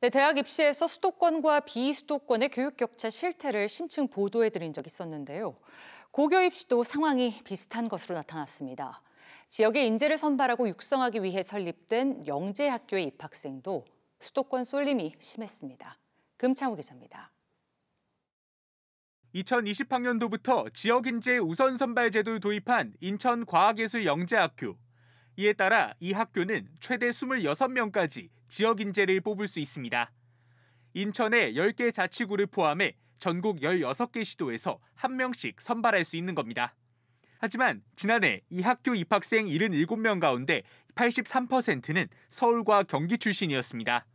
네, 대학 입시에서 수도권과 비수도권의 교육 격차 실태를 심층 보도해드린 적이 있었는데요. 고교 입시도 상황이 비슷한 것으로 나타났습니다. 지역의 인재를 선발하고 육성하기 위해 설립된 영재학교의 입학생도 수도권 쏠림이 심했습니다. 금창호 기자입니다. 2020학년도부터 지역 인재 우선 선발 제도를 도입한 인천과학예술영재학교. 이에 따라 이 학교는 최대 26명까지 지역 인재를 뽑을 수 있습니다. 인천의 10개 자치구를 포함해 전국 16개 시도에서 한 명씩 선발할 수 있는 겁니다. 하지만 지난해 이 학교 입학생 77명 가운데 83%는 서울과 경기 출신이었습니다.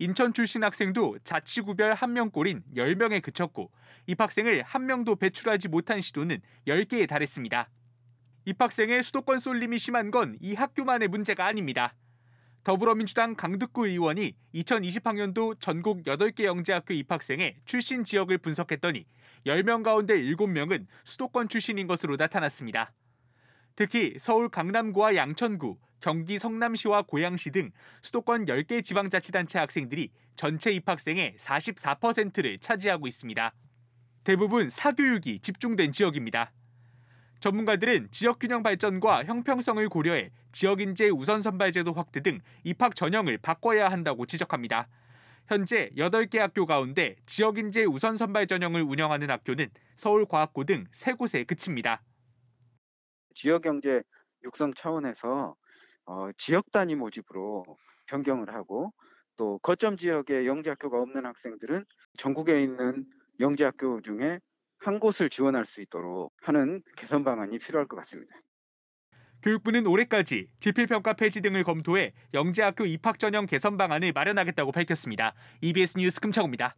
인천 출신 학생도 자치구별 한명꼴인 10명에 그쳤고 입학생을 한명도 배출하지 못한 시도는 10개에 달했습니다. 입학생의 수도권 쏠림이 심한 건 이 학교만의 문제가 아닙니다. 더불어민주당 강득구 의원이 2020학년도 전국 8개 영재학교 입학생의 출신 지역을 분석했더니 10명 가운데 7명은 수도권 출신인 것으로 나타났습니다. 특히 서울 강남구와 양천구, 경기 성남시와 고양시 등 수도권 10개 지방자치단체 학생들이 전체 입학생의 44%를 차지하고 있습니다. 대부분 사교육이 집중된 지역입니다. 전문가들은 지역균형 발전과 형평성을 고려해 지역인재 우선 선발제도 확대 등 입학 전형을 바꿔야 한다고 지적합니다. 현재 8개 학교 가운데 지역인재 우선 선발 전형을 운영하는 학교는 서울과학고 등 3곳에 그칩니다. 지역경제 육성 차원에서 어, 지역 단위 모집으로 변경을 하고 또 거점 지역에 영재학교가 없는 학생들은 전국에 있는 영재학교 중에 한 곳을 지원할 수 있도록 하는 개선 방안이 필요할 것 같습니다. 교육부는 올해까지 지필평가 폐지 등을 검토해 영재학교 입학 전형 개선 방안을 마련하겠다고 밝혔습니다. EBS 뉴스 금창호입니다.